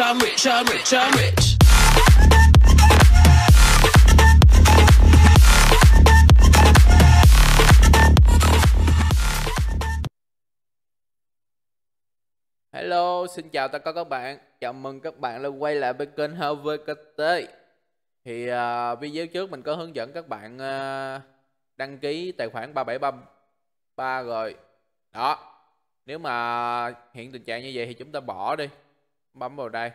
I'm rich, I'm rich, I'm rich. Hello, xin chào tất cả các bạn. Chào mừng các bạn đã quay lại với kênh Harvard KT. Thì uh, video trước mình có hướng dẫn các bạn uh, đăng ký tài khoản 3733 rồi. Đó. Nếu mà hiện tình trạng như vậy thì chúng ta bỏ đi bấm vào đây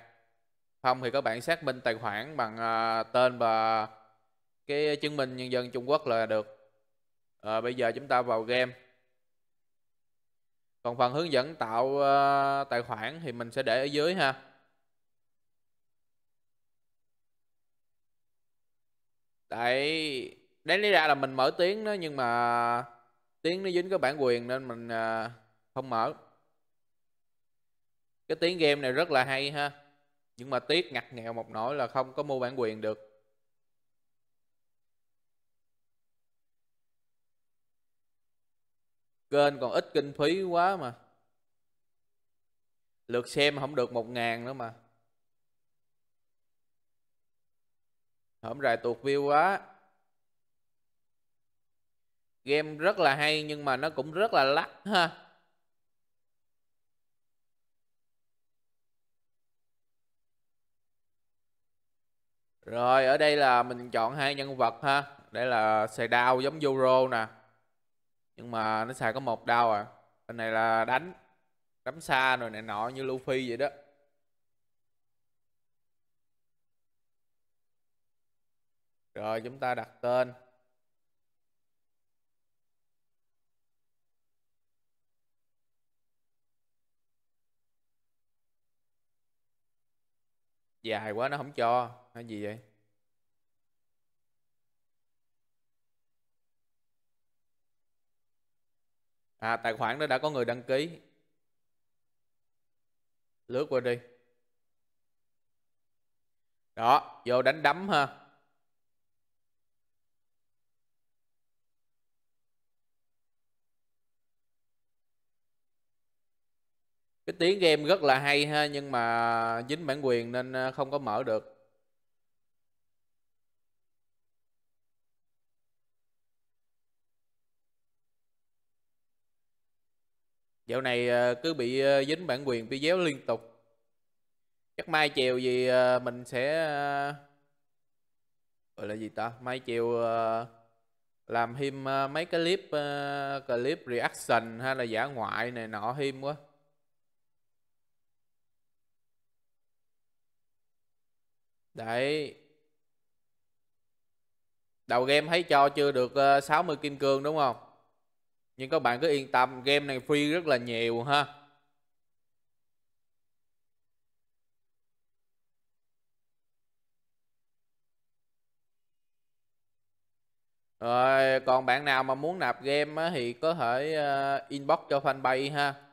không thì các bạn xác minh tài khoản bằng uh, tên và cái chứng minh nhân dân Trung Quốc là được à, bây giờ chúng ta vào game còn phần hướng dẫn tạo uh, tài khoản thì mình sẽ để ở dưới ha Đấy, đáng lý ra là mình mở tiếng đó nhưng mà tiếng nó dính cái bản quyền nên mình uh, không mở cái tiếng game này rất là hay ha nhưng mà tiếc ngặt nghèo một nỗi là không có mua bản quyền được kênh còn ít kinh phí quá mà lượt xem không được một ngàn nữa mà hổm rài tuột view quá game rất là hay nhưng mà nó cũng rất là lắc ha Rồi ở đây là mình chọn hai nhân vật ha. Đây là xài đao giống Euro nè. Nhưng mà nó xài có một đao à. Bên này là đánh đấm xa rồi này nọ như Luffy vậy đó. Rồi chúng ta đặt tên dài quá nó không cho hay gì vậy à tài khoản đó đã có người đăng ký lướt qua đi đó vô đánh đấm ha cái tiếng game rất là hay ha nhưng mà dính bản quyền nên ờ, không có mở được Dạo này ờ, cứ bị ờ, dính bản quyền bị video liên tục Chắc mai chiều gì mình sẽ Gọi là gì ta Mai chiều làm thêm mấy cái clip clip reaction hay là giả ngoại này nọ thêm quá Đấy Đầu game thấy cho chưa được 60 ờ, kim cương đúng không Nhưng các bạn cứ yên tâm Game này free rất là nhiều ha Rồi còn bạn nào mà muốn nạp game thì có thể ờ, inbox cho fanpage ha.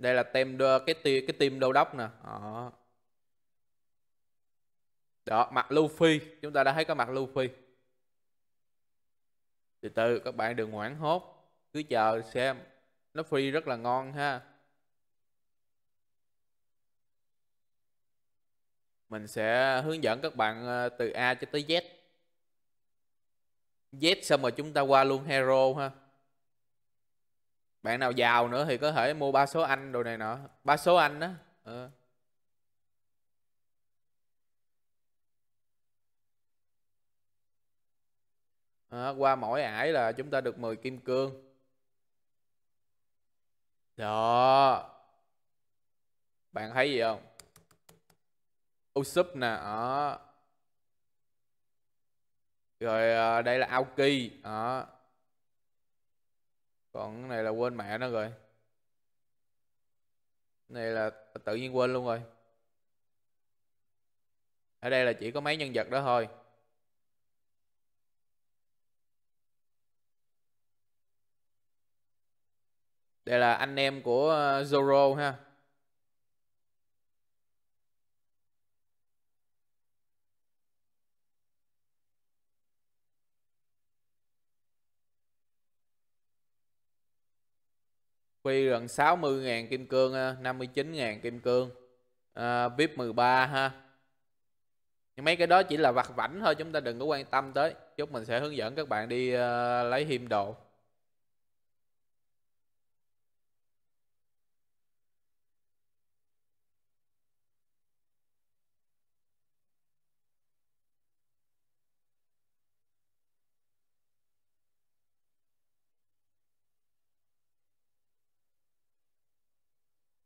đây là tem cái tim cái tim đô đốc nè đó. đó mặt Luffy chúng ta đã thấy có mặt Luffy từ từ các bạn đừng hoảng hốt cứ chờ xem nó phi rất là ngon ha mình sẽ hướng dẫn các bạn ờ, từ A cho tới Z Z xong rồi chúng ta qua luôn hero ha bạn nào giàu nữa thì có thể mua ba số anh đồ này nọ ba số anh đó ừ. À, qua mỗi ải là chúng ta được 10 kim cương đó bạn thấy gì không u súp nè ở ờ. rồi ờ, đây là Aoki đó ờ còn cái này là quên mẹ nó rồi cái này là tự nhiên quên luôn rồi ở đây là chỉ có mấy nhân vật đó thôi đây là anh em của ờ, Zoro ha Quy gần 60.000 kim cương 59.000 kim cương à, VIP 13 ha Nhưng mấy cái đó chỉ là vặt vảnh thôi Chúng ta đừng có quan tâm tới Chút mình sẽ hướng dẫn các bạn đi uh, lấy hiêm đồ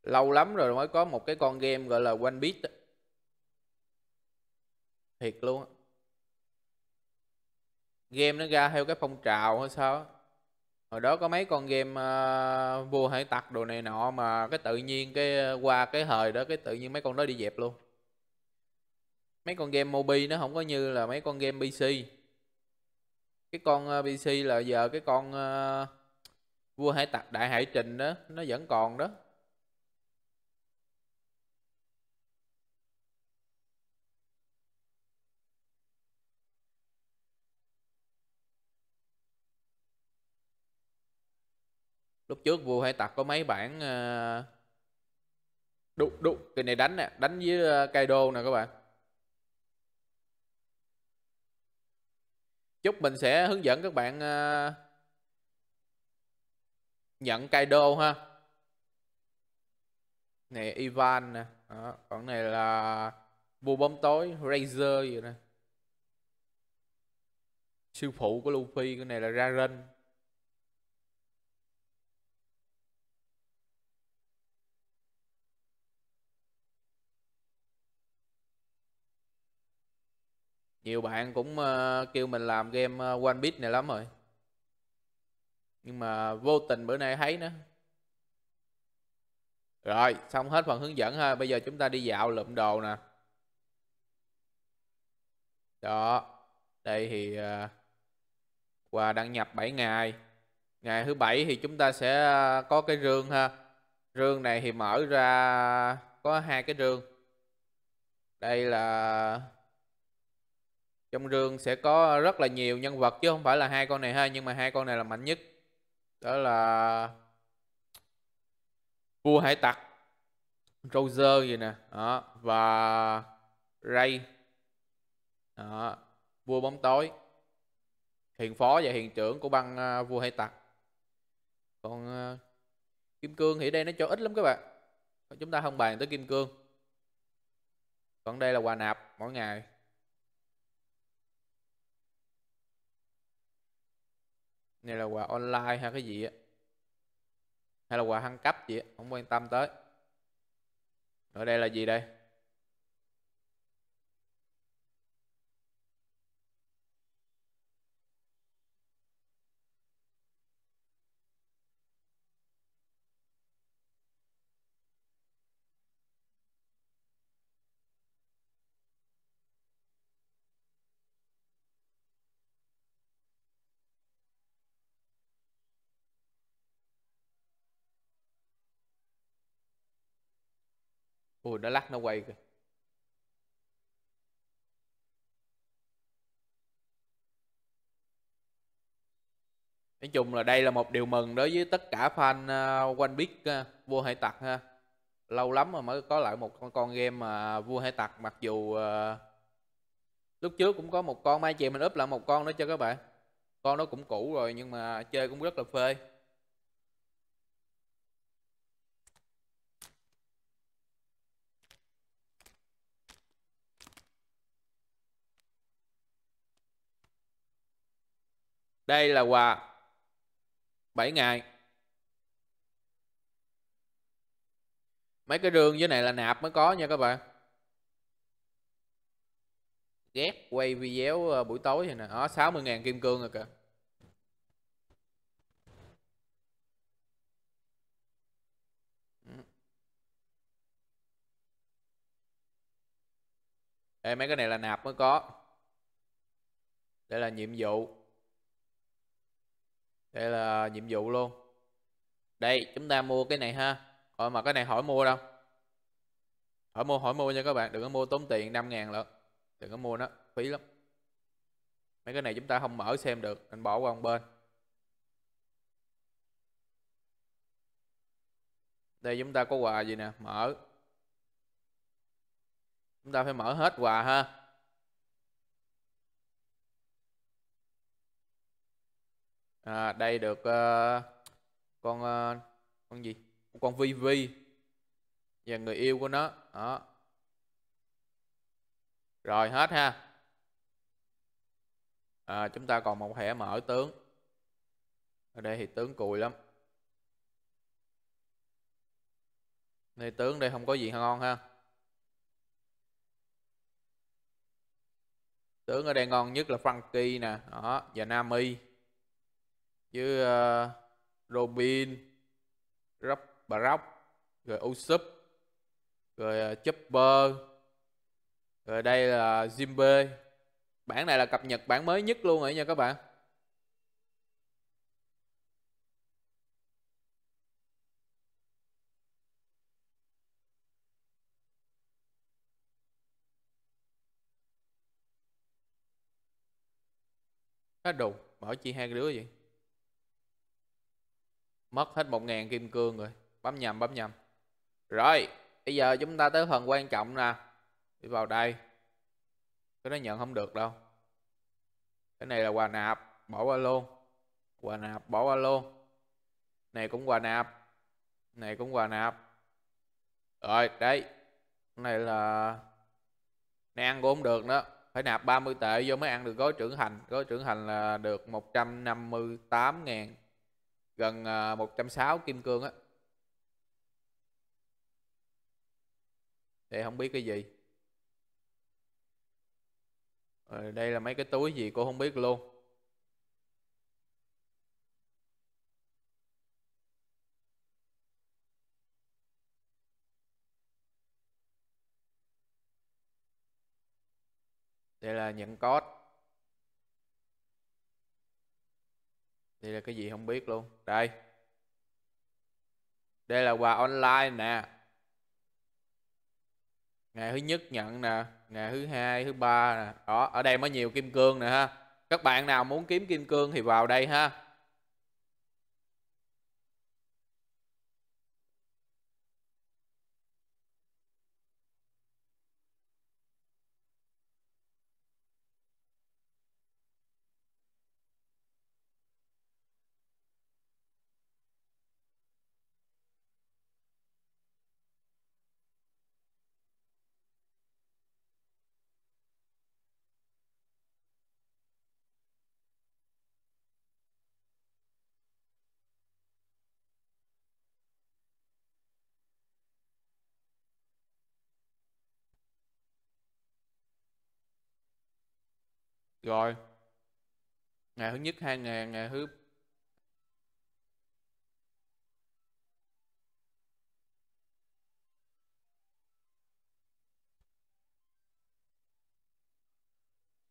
lâu lắm rồi mới có một cái con game gọi là One Piece thiệt luôn á game nó ra theo cái phong trào hay sao hồi đó có mấy con game uh, vua hải tặc đồ này nọ mà cái tự nhiên cái ờ, qua cái thời đó cái tự nhiên mấy con đó đi dẹp luôn mấy con game mobi nó không có như là mấy con game pc cái con ờ, pc là giờ cái con uh, vua hải tặc đại hải trình đó nó vẫn còn đó lúc trước vua hải tặc có mấy bản đụng ờ, đụng cái này đánh nè đánh với ờ, kaido nè các bạn chúc mình sẽ hướng dẫn các bạn ờ, nhận kaido ha này ivan nè Đó. còn này là vua bóng tối razor gì nè sư phụ của luffy cái này là raren nhiều bạn cũng ờ, kêu mình làm game ờ, One Piece này lắm rồi nhưng mà vô tình bữa nay thấy nữa rồi xong hết phần hướng dẫn ha bây giờ chúng ta đi dạo lượm đồ nè đó đây thì ờ, quà đăng nhập 7 ngày ngày thứ bảy thì chúng ta sẽ có cái rương ha rương này thì mở ra có hai cái rương đây là trong rừng sẽ có rất là nhiều nhân vật chứ không phải là hai con này ha nhưng mà hai con này là mạnh nhất đó là vua hải tặc Roger gì nè đó. và Ray đó. vua bóng tối hiện phó và hiện trưởng của băng à, vua hải tặc còn à, kim cương thì đây nó cho ít lắm các bạn chúng ta không bàn tới kim cương còn đây là quà nạp mỗi ngày này là quà online hay cái gì á hay là quà hăng cấp gì á không quan tâm tới ở đây là gì đây ui nó lắc nó quay kìa nói chung là đây là một điều mừng đối với tất cả fan uh, One Piece uh, vua hải tặc ha lâu lắm mà mới có lại một con con game mà vua hải tặc mặc dù uh, lúc trước cũng có một con mai chị mình úp lại một con nữa cho các bạn con đó cũng cũ rồi nhưng mà chơi cũng rất là phê Đây là quà 7 ngày. Mấy cái rương dưới này là nạp mới có nha các bạn. Ghét quay video ờ, buổi tối này nè. Đó ờ, 60 ngàn kim cương rồi kìa. Ê, mấy cái này là nạp mới có. Đây là nhiệm vụ đây là nhiệm vụ luôn đây chúng ta mua cái này ha Ờ mà cái này hỏi mua đâu Hỏi mua hỏi mua nha các bạn Đừng có mua tốn tiền 5 ngàn lận Đừng có mua nó phí lắm Mấy cái này chúng ta không mở xem được Anh bỏ qua một bên Đây chúng ta có quà gì nè Mở Chúng ta phải mở hết quà ha à, đây được uh, con uh, con gì con vv và người yêu của nó đó rồi hết ha à, chúng ta còn một thẻ mở tướng ở đây thì tướng cùi lắm này tướng đây không có gì ngon ha tướng ở đây ngon nhất là Funky nè đó và Nami như uh, Robin, Rob, Barock, rồi Usup, rồi uh, Chopper, rồi đây là Zimbe. Bản này là cập nhật bản mới nhất luôn rồi nha các bạn. hết đồ, mở chi hai đứa vậy? Mất hết 1.000 kim cương rồi Bấm nhầm bấm nhầm Rồi bây giờ chúng ta tới phần quan trọng nè Đi vào đây Cái đó nhận không được đâu Cái này là quà nạp Bỏ qua luôn Quà nạp bỏ qua luôn Này cũng quà nạp Này cũng quà nạp Rồi đấy này là Này ăn cũng không được đó phải nạp 30 tệ vô mới ăn được gói trưởng thành gói trưởng thành là được 158 ngàn gần 160 à, kim cương á đây không biết cái gì Rồi ờ, đây là mấy cái túi gì cô không biết luôn đây là những code Đây là cái gì không biết luôn. Đây. Đây là quà online nè. Ngày thứ nhất nhận nè, ngày thứ hai, thứ ba nè. Đó, ở đây mới nhiều kim cương nè ha. Các bạn nào muốn kiếm kim cương thì vào đây ha. rồi ngày thứ nhất hai ngàn ngày thứ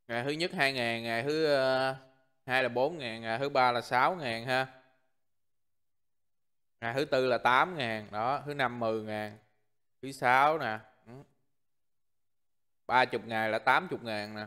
ngày thứ nhất hai ngày thứ ờ, hai là bốn ngàn ngày thứ ba là sáu ngàn ha ngày thứ tư là tám ngàn đó thứ năm mười ngàn thứ sáu nè ừ. ba chục ngày là tám chục ngàn nè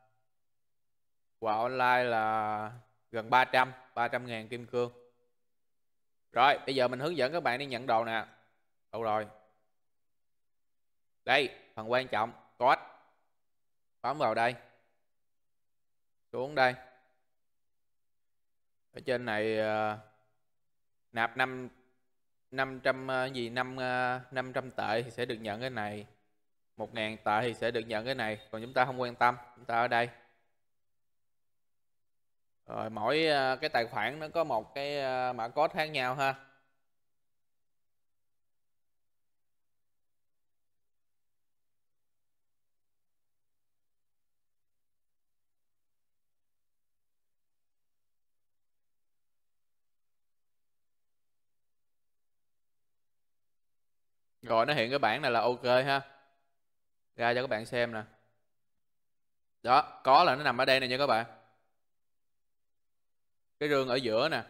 Quà online là gần 300, 300 ngàn kim cương. Rồi, bây giờ mình hướng dẫn các bạn đi nhận đồ nè. Đâu rồi? Đây, phần quan trọng, code. Bấm vào đây. Xuống đây. Ở trên này uh, nạp 5 500 uh, gì 5 uh, 500 tệ thì sẽ được nhận cái này. 1000 tệ thì sẽ được nhận cái này, còn chúng ta không quan tâm, chúng ta ở đây rồi mỗi ờ, cái tài khoản nó có một cái ờ, mã code khác nhau ha rồi nó hiện cái bảng này là ok ha ra cho các bạn xem nè đó có là nó nằm ở đây nè nha các bạn cái rương ở giữa nè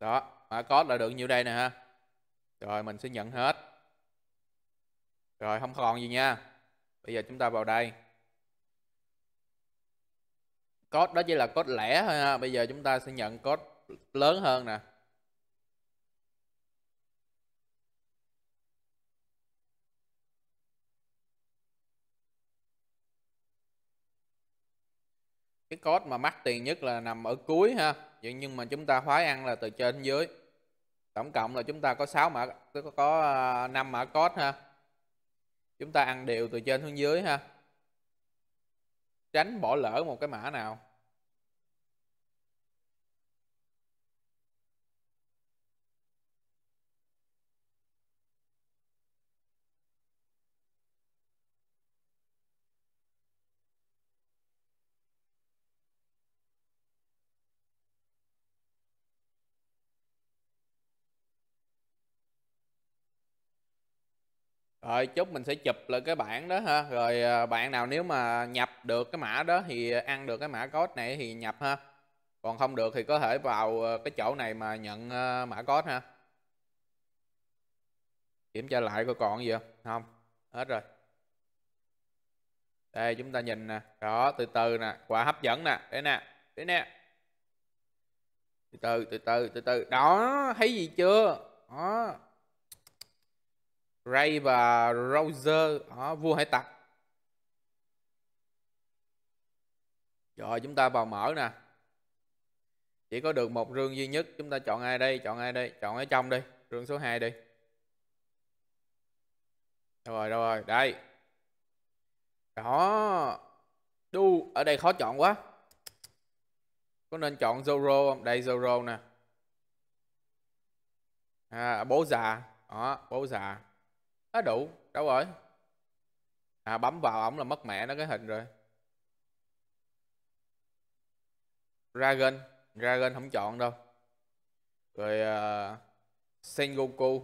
đó mã code là được nhiêu đây nè ha rồi mình sẽ nhận hết rồi không còn gì nha bây giờ chúng ta vào đây code đó chỉ là code lẻ thôi ha bây giờ chúng ta sẽ nhận code lớn hơn nè cái code mà mắc tiền nhất là nằm ở cuối ha vậy nhưng mà chúng ta khóa ăn là từ trên dưới tổng cộng là chúng ta có 6 mã có, có à, 5 mã code ha chúng ta ăn đều từ trên xuống dưới ha tránh bỏ lỡ một cái mã nào rồi chút mình sẽ chụp lại cái bảng đó ha rồi à, bạn nào nếu mà nhập được cái mã đó thì ăn được cái mã code này thì nhập ha còn không được thì có thể vào à, cái chỗ này mà nhận à, mã code ha kiểm tra lại coi còn gì không không hết rồi đây chúng ta nhìn nè đó từ từ nè quả hấp dẫn nè đây nè đây nè từ từ từ từ từ từ đó thấy gì chưa đó Ray và Roger đó, vua hải tặc rồi chúng ta vào mở nè chỉ có được một rương duy nhất chúng ta chọn ai đây chọn ai đây chọn ở trong đi rương số 2 đi đâu rồi đâu rồi đây đó đu ở đây khó chọn quá có nên chọn Zoro không đây Zoro nè à, bố già đó bố già Á đủ, đâu rồi? À bấm vào ổng là mất mẹ nó cái hình rồi. Dragon, Dragon không chọn đâu. Rồi uh, Sengoku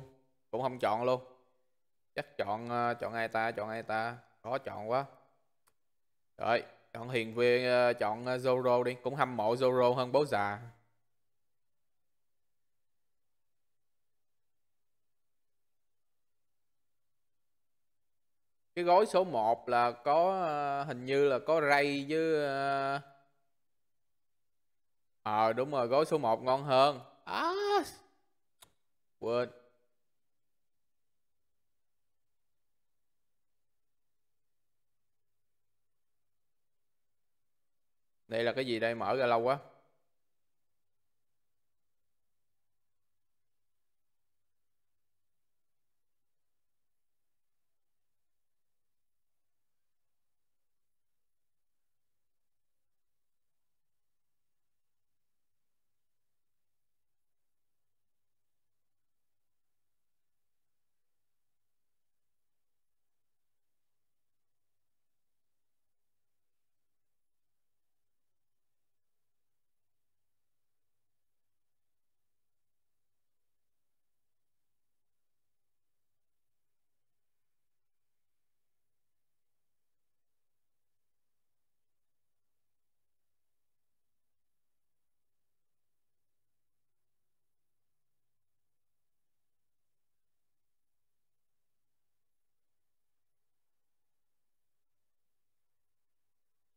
cũng không chọn luôn. Chắc chọn uh, chọn ai ta, chọn ai ta. Khó chọn quá. Rồi, chọn Hiền Viên, uh, chọn Zoro đi. Cũng hâm mộ Zoro hơn bố già. cái gói số 1 là có ờ, hình như là có ray với ờ à, đúng rồi gói số 1 ngon hơn à, quên đây là cái gì đây mở ra lâu quá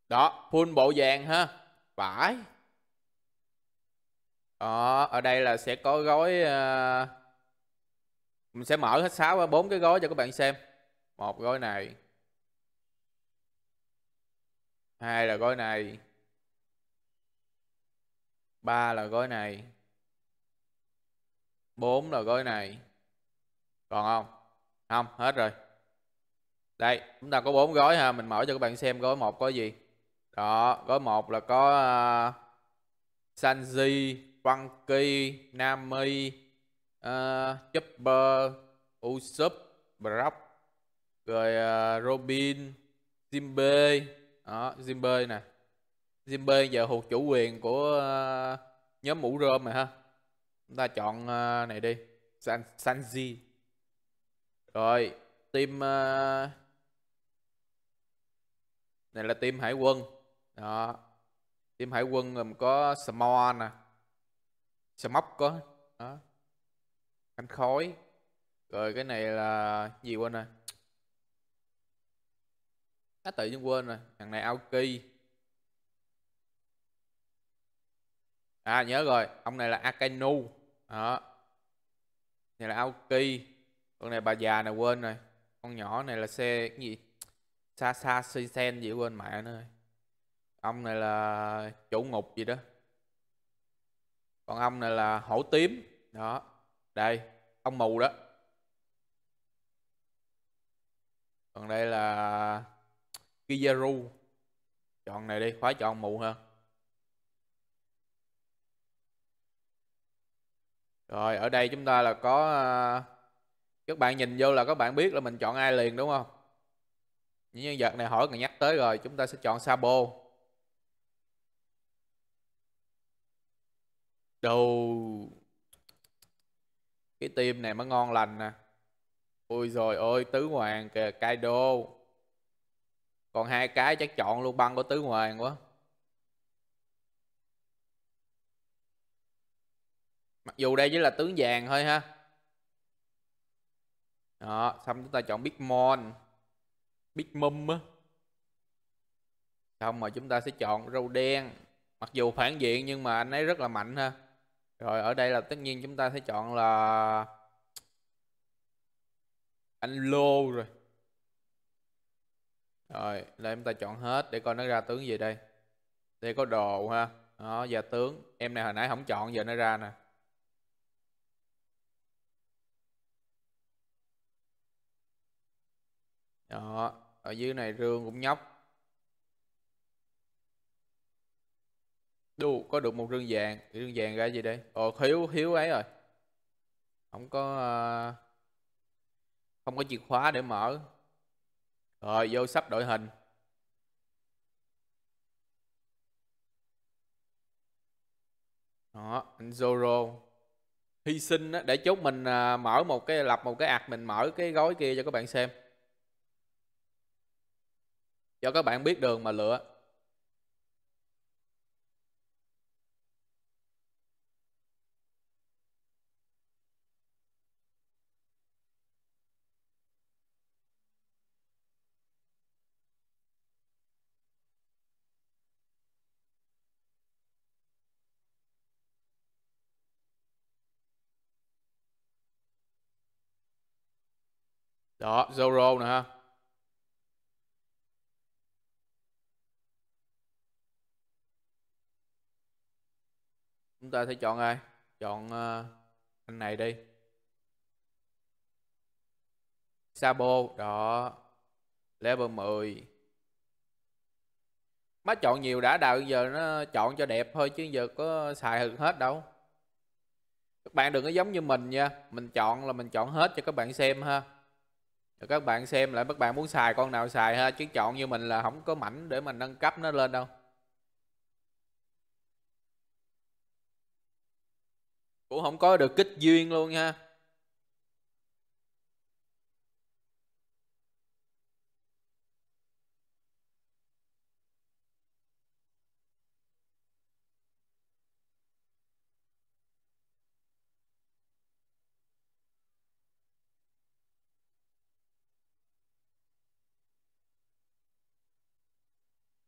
đó full bộ vàng ha vải đó, ở đây là sẽ có gói uh, mình sẽ mở hết sáu bốn cái gói cho các bạn xem một gói này hai là gói này ba là gói này bốn là gói này còn không không hết rồi đây chúng ta có bốn gói ha mình mở cho các bạn xem gói một có gì đó gói một là có uh, Sanji Funky Nami uh, Chopper Usopp Brock rồi uh, Robin Jimbe đó Jimbe nè Jimbe giờ thuộc chủ quyền của uh, nhóm mũ rơm này ha chúng ta chọn uh, này đi San Sanji rồi team uh, này là team hải quân đó team hải quân gồm có small nè smoke có đó cánh khói rồi cái này là gì quên rồi á tự nhiên quên rồi thằng này Aoki à nhớ rồi ông này là Akainu đó này là Aoki con này bà già này quên rồi con nhỏ này là xe cái gì Sasa Sen gì quên mẹ nữa rồi ông này là chủ ngục gì đó còn ông này là hổ tím đó đây ông mù đó còn đây là Kizaru chọn này đi khóa chọn mù hơn rồi ở đây chúng ta là có à, các bạn nhìn vô là các bạn biết là mình chọn ai liền đúng không những nhân vật này hỏi người nhắc tới rồi chúng ta sẽ chọn Sabo Đâu Cái tim này mới ngon lành nè Ôi rồi ôi tứ hoàng kìa đô, Còn hai cái chắc chọn luôn băng của tứ hoàng quá Mặc dù đây chỉ là tướng vàng thôi ha Đó xong chúng ta chọn Big Mon Big Mum á Xong rồi chúng ta sẽ chọn râu đen Mặc dù phản diện nhưng mà anh ấy rất là mạnh ha rồi ở đây là tất nhiên chúng ta sẽ chọn là anh lô rồi. Rồi, là chúng ta chọn hết để coi nó ra tướng gì đây. Đây có đồ ha. Đó, gia tướng. Em này hồi nãy không chọn giờ nó ra nè. Đó, ở dưới này rương cũng nhóc Đu, có được một rương vàng rương vàng ra gì đây ồ ờ, hiếu hiếu ấy rồi không có uh, không có chìa khóa để mở rồi ờ, vô sắp đội hình đó anh Zoro hy sinh đó, để chốt mình uh, mở một cái lập một cái ạt mình mở cái gói kia cho các bạn xem cho các bạn biết đường mà lựa Đó, Zoro nè ha. Chúng ta sẽ chọn ai? Chọn uh, ờ, anh này đi. Sabo, đó. Level 10. Má chọn nhiều đã đào giờ nó chọn cho đẹp thôi chứ giờ có xài được hết đâu. Các bạn đừng có giống như mình nha. Mình chọn là mình chọn hết cho các bạn xem ha. Rồi các bạn xem lại các bạn muốn xài con nào xài ha chứ chọn như mình là không có mảnh để mình nâng cấp nó lên đâu cũng không có được kích duyên luôn nha.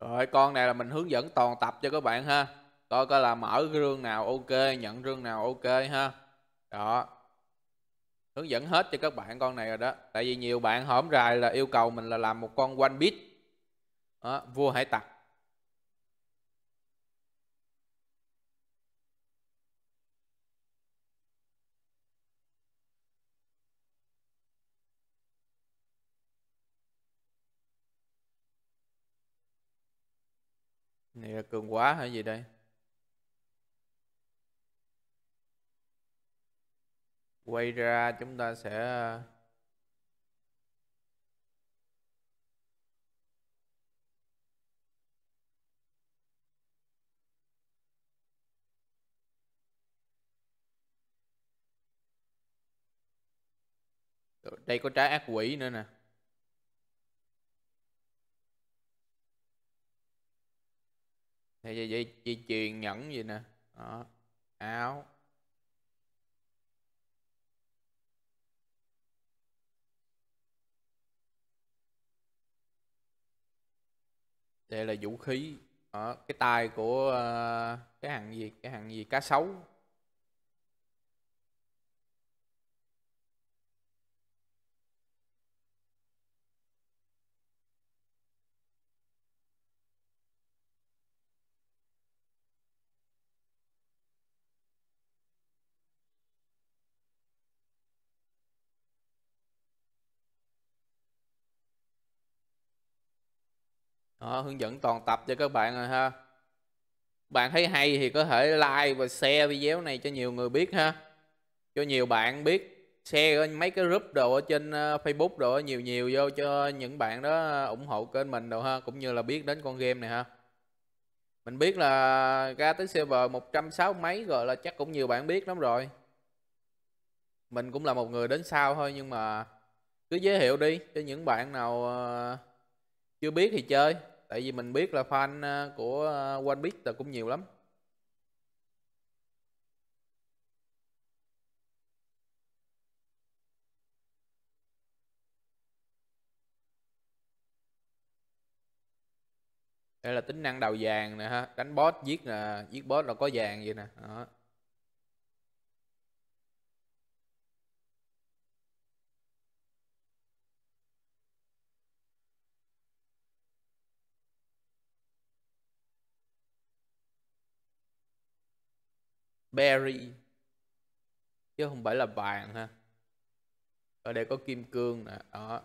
Rồi con này là mình hướng dẫn toàn tập cho các bạn ha. Coi coi là mở rương nào ok, nhận rương nào ok ha. Đó. Hướng dẫn hết cho các bạn con này rồi đó. Tại vì nhiều bạn hổm rài là yêu cầu mình là làm một con one bit. vua hải tặc là cường quá hay gì đây quay ra chúng ta sẽ ờ, đây có trái ác quỷ nữa nè Thì dây, dây, dây chuyền nhẫn gì nè Đó. Áo Đây là vũ khí Đó. Cái tay của ờ, Cái hàng gì Cái hàng gì cá sấu đó, ờ, hướng dẫn toàn tập cho các bạn rồi ha bạn thấy hay thì có thể like và share video này cho nhiều người biết ha cho nhiều bạn biết share mấy cái group đồ ở trên ờ, Facebook đồ nhiều nhiều vô cho những bạn đó ủng hộ kênh mình đồ ha cũng như là biết đến con game này ha mình biết là ra tới server 160 mấy rồi là chắc cũng nhiều bạn biết lắm rồi mình cũng là một người đến sau thôi nhưng mà cứ giới thiệu đi cho những bạn nào ờ, chưa biết thì chơi tại vì mình biết là fan ờ, của ờ, One Piece là cũng nhiều lắm đây là tính năng đầu vàng nè ha đánh boss giết nè giết boss là có vàng vậy nè đó berry chứ không phải là vàng ha ở đây có kim cương nè đó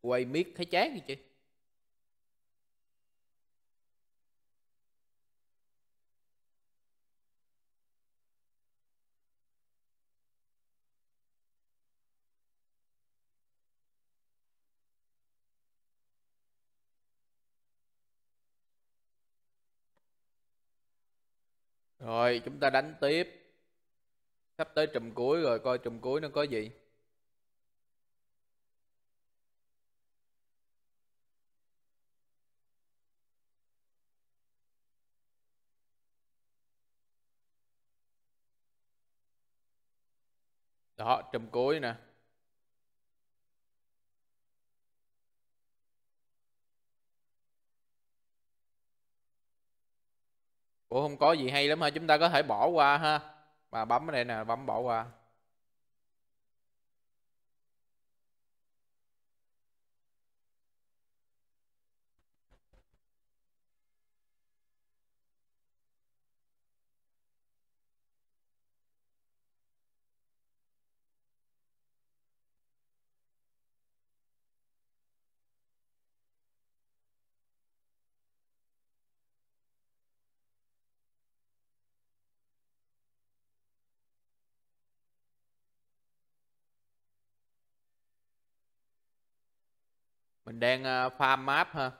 quay miết thấy chát gì chứ Rồi chúng ta đánh tiếp Sắp tới trùm cuối rồi coi trùm cuối nó có gì Đó trùm cuối nè Ủa không có gì hay lắm ha Chúng ta có thể bỏ qua ha Mà bấm ở đây nè bấm bỏ qua mình đang ờ, farm map ha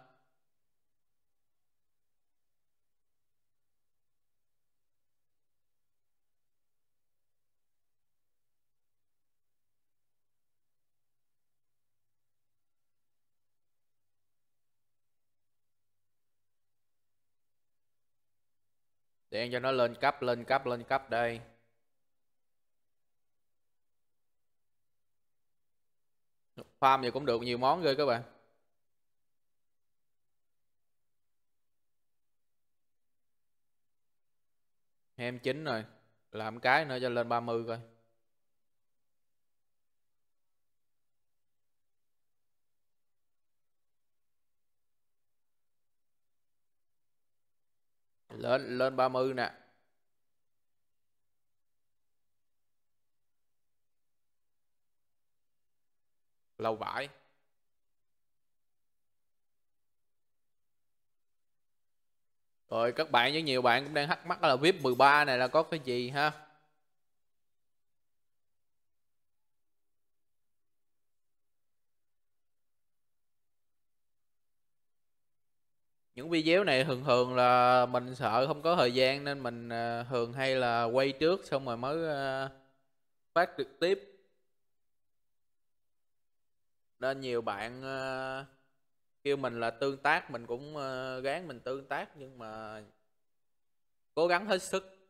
Để cho nó lên cấp, lên cấp, lên cấp đây. Farm thì cũng được nhiều món ghê các bạn. 29 rồi làm cái nữa cho lên 30 coi lên lên 30 nè lâu vải Rồi các bạn với nhiều bạn cũng đang thắc mắc là VIP 13 này là có cái gì ha những video này thường thường là mình sợ không có thời gian nên mình ờ, thường hay là quay trước xong rồi mới ờ, phát trực tiếp nên nhiều bạn ờ, kêu mình là tương tác mình cũng uh, gán mình tương tác nhưng mà cố gắng hết sức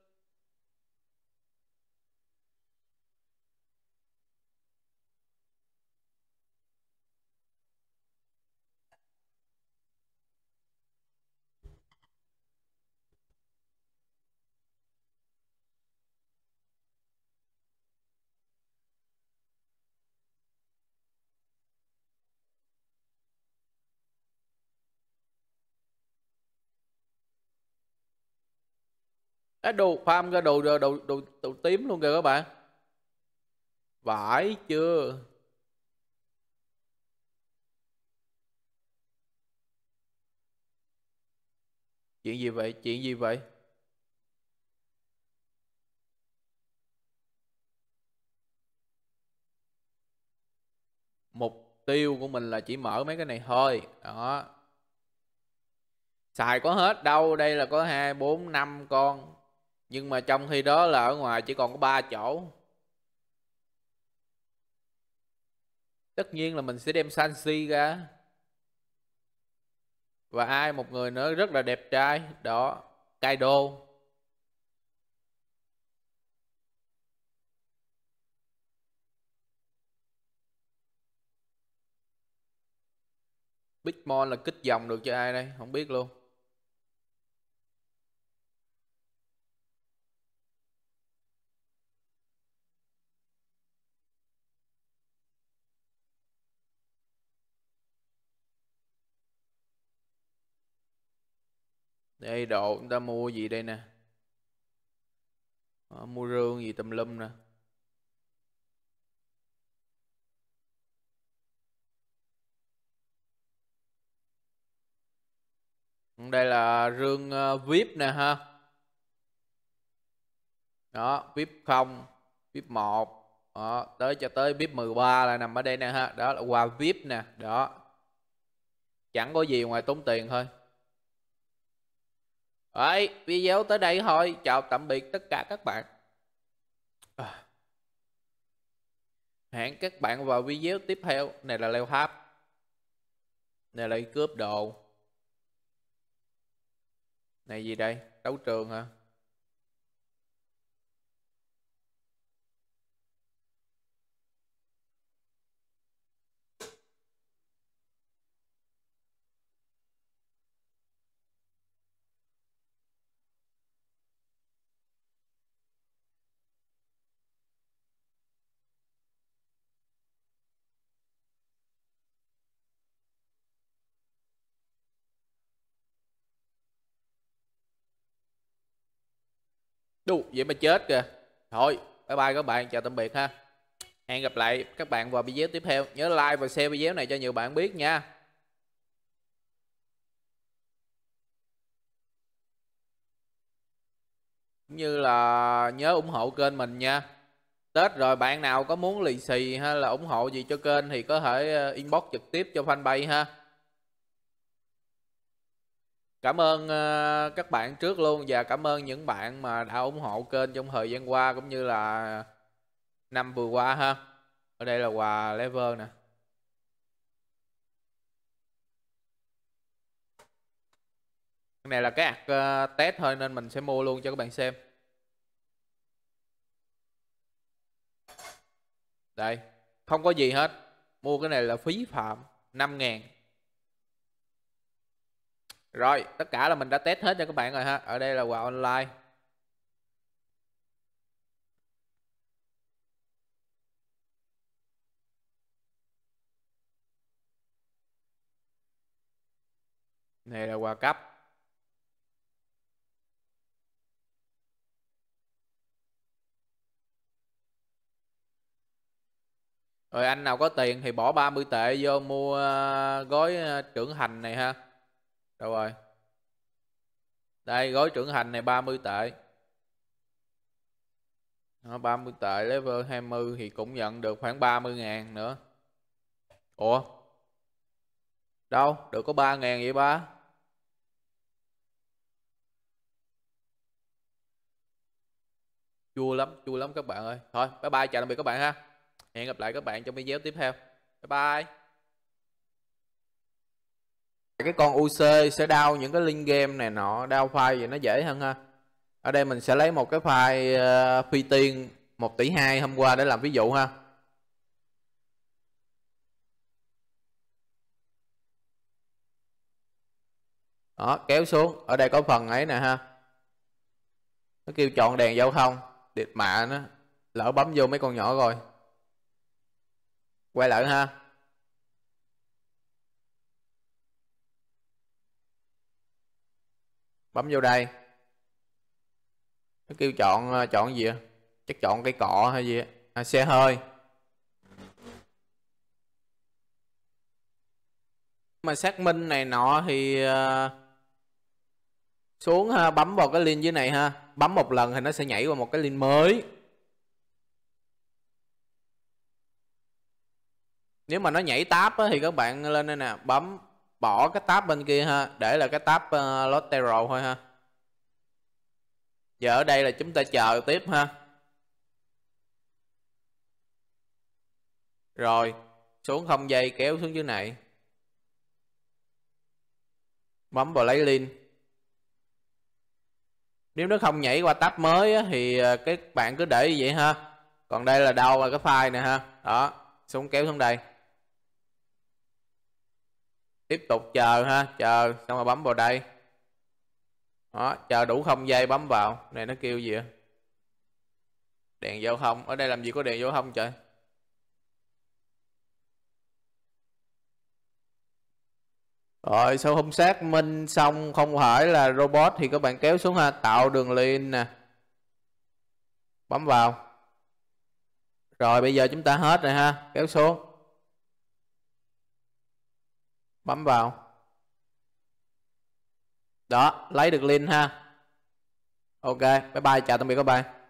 Cái đồ farm ra đồ, đồ, đồ, đồ, đồ tím luôn kìa các bạn vải chưa Chuyện gì vậy? Chuyện gì vậy? Mục tiêu của mình là chỉ mở mấy cái này thôi. Đó. Xài có hết đâu. Đây là có hai bốn năm con nhưng mà trong khi đó là ở ngoài chỉ còn có ba chỗ tất nhiên là mình sẽ đem Sansi ra và ai một người nữa rất là đẹp trai đó Kaido Big Mon là kích dòng được cho ai đây không biết luôn đây độ chúng ta mua gì đây nè à, mua rương gì tùm lum nè đây là rương ờ, vip nè ha đó vip không vip một đó, tới cho tới vip 13 là nằm ở đây nè ha đó là quà vip nè đó chẳng có gì ngoài tốn tiền thôi Đấy, video tới đây thôi. Chào tạm biệt tất cả các bạn. À. Hẹn các bạn vào video tiếp theo. Này là leo tháp. Này là đi cướp đồ. Này gì đây? Đấu trường hả? À? Chu, vậy mà chết kìa. Thôi, bye bye các bạn, chào tạm biệt ha. Hẹn gặp lại các bạn vào video tiếp theo. Nhớ like và share video này cho nhiều bạn biết nha. Cũng như là nhớ ủng hộ kênh mình nha. Tết rồi bạn nào có muốn lì xì hay là ủng hộ gì cho kênh thì có thể ờ, inbox trực tiếp cho fanpage ha. Cảm ơn ờ, các bạn trước luôn và cảm ơn những bạn mà đã ủng hộ kênh trong thời gian qua cũng như là năm vừa qua ha. Ở đây là quà level nè. Cái này là cái ạc ờ, test thôi nên mình sẽ mua luôn cho các bạn xem. Đây, không có gì hết. Mua cái này là phí phạm 5 ngàn rồi, tất cả là mình đã test hết cho các bạn rồi ha. Ở đây là quà online. Này là quà cấp. Rồi anh nào có tiền thì bỏ 30 tệ vô mua ờ, gói ờ, trưởng hành này ha đâu rồi đây gói trưởng thành này 30 tệ đó, 30 tệ level 20 thì cũng nhận được khoảng 30 ngàn nữa Ủa Đâu được có 3 ngàn vậy ba Chua lắm chua lắm các bạn ơi Thôi bye bye chào tạm biệt các bạn ha Hẹn gặp lại các bạn trong video tiếp theo Bye bye cái con UC sẽ đau những cái link game này nọ đau file vậy nó dễ hơn ha ở đây mình sẽ lấy một cái file uh, phi tiên 1 tỷ 2 hôm qua để làm ví dụ ha đó kéo xuống ở đây có phần ấy nè ha nó kêu chọn đèn giao thông địt mạ nó lỡ bấm vô mấy con nhỏ rồi quay lại ha bấm vô đây nó kêu chọn ờ, chọn gì chắc chọn cây cọ hay gì à, xe hơi mà xác minh này nọ thì ờ, xuống ha, ờ, bấm vào cái link dưới này ha bấm một lần thì nó sẽ nhảy vào một cái link mới nếu mà nó nhảy tab thì các bạn lên đây nè bấm bỏ cái tab bên kia ha để là cái tab uh, ờ, lateral thôi ha giờ ở đây là chúng ta chờ tiếp ha rồi xuống không dây kéo xuống dưới này bấm vào lấy link nếu nó không nhảy qua tab mới á, thì ờ, các bạn cứ để như vậy ha còn đây là đâu là cái file này ha đó xuống kéo xuống đây tiếp tục chờ ha chờ xong rồi bấm vào đây đó chờ đủ không giây bấm vào này nó kêu gì đèn giao thông ở đây làm gì có đèn giao thông trời rồi sau hôm xác minh xong không phải là robot thì các bạn kéo xuống ha tạo đường link nè bấm vào rồi bây giờ chúng ta hết rồi ha kéo xuống bấm vào đó lấy được link ha ok bye bye chào tạm biệt các bạn